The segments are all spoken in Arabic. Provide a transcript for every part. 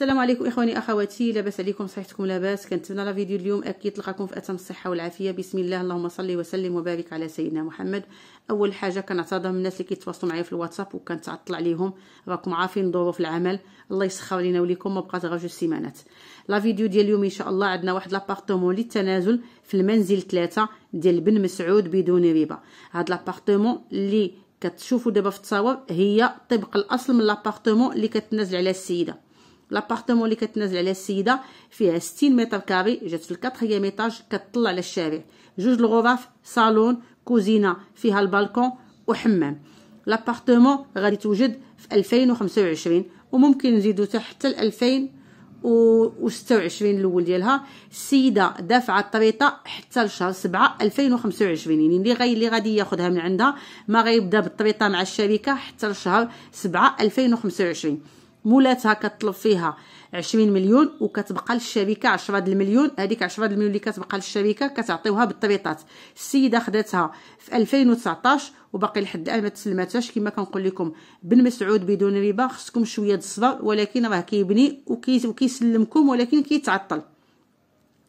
السلام عليكم اخواني اخواتي لاباس عليكم صحتكم لاباس كنتمنى لا فيديو اليوم اكيد تلقاكم في اتم الصحه والعافيه بسم الله اللهم صل وسلم وبارك على سيدنا محمد اول حاجه كنعتذر من الناس اللي كيتواصلوا معايا في الواتساب وكنتعطل عليهم راكم عارفين ظروف العمل الله يسخر لينا وليكم ما بقات غير جوج سيمانات لا فيديو ديال اليوم ان شاء الله عندنا واحد لابارتمون للتنازل في المنزل ثلاثة ديال بن مسعود بدون ربا هاد لابارتمون اللي كتشوفوا دابا في التصاور هي طبق الاصل من لابارتمون اللي كتنازل على السيده لابارتمون اللي كتنازل عليه السيده فيها 60 متر كاري جات في الكاتريام ايطاج كتطلع على الشارع جوج الغرف صالون كوزينه فيها البالكون وحمام لابارتمون غادي توجد في 2025 وممكن نزيدو حتى ل 2026 الاول ديالها السيده دافعه الطريطه حتى لشهر 7 2025 يعني اللي غي اللي غادي ياخذها من عندها ما غيبدا بالطريطه مع الشركه حتى لشهر 7 2025 مولاتها كطلب فيها 20 مليون وكتبقى للشركه 10 المليون هذيك 10 المليون اللي كتبقى للشركه كتعطيوها بالطريطات السيده خداتها في 2019 وباقي لحد الان ما تسلماتهاش كما كنقول لكم بن مسعود بدون ربا خصكم شويه الصبر ولكن راه كيبني وكيسلمكم ولكن كيتعطل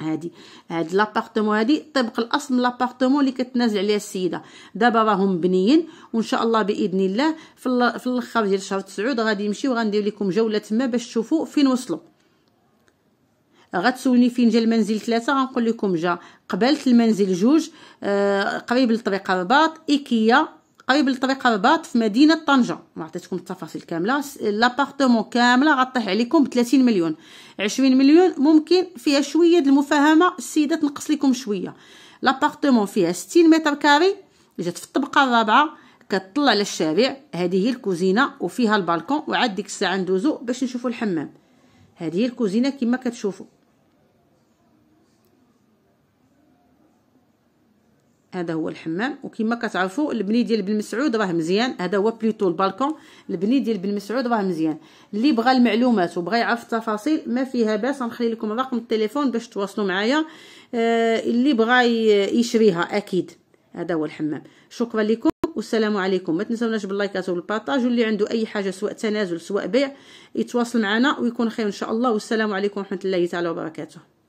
هادي هاد لابارتمون هادي طبق الاصل من لابارتمون اللي كتنازل عليها السيده دابا راهم بنيين وان شاء الله باذن الله في في الاخر ديال شهر 9 غادي نمشي وغندير لكم جوله تما باش تشوفوا فين وصلوا غتسولني فين جا المنزل ثلاثة غنقول لكم جا قبالة المنزل جوج آه قريب لطريق الرباط ايكيا قريب لطريق الرباط في مدينه طنجه ما عطيتكم التفاصيل كامله لابارتمون كامله غطيح عليكم ب 30 مليون 20 مليون ممكن فيها شويه المفاهمه السيده تنقص لكم شويه لابارتمون فيها 60 متر كاري جات في الطبقه الرابعه كتطلع على الشارع هذه هي الكوزينه وفيها البالكون وعاد ديك الساعه ندوزو باش نشوفوا الحمام هذه هي الكوزينه كما كتشوفوا هذا هو الحمام وكما كتعرفوا البني ديال بن مسعود راه مزيان هذا هو بليتو البالكون البني ديال بن مسعود راه مزيان اللي بغى المعلومات وبغى يعرف التفاصيل ما فيها باس نخلي لكم رقم التليفون باش تواصلوا معايا آه، اللي بغى يشريها اكيد هذا هو الحمام شكرا لكم والسلام عليكم ما تنسوناش باللايكات والبارطاج واللي عنده اي حاجه سواء تنازل سواء بيع يتواصل معنا ويكون خير ان شاء الله والسلام عليكم ورحمه الله تعالى وبركاته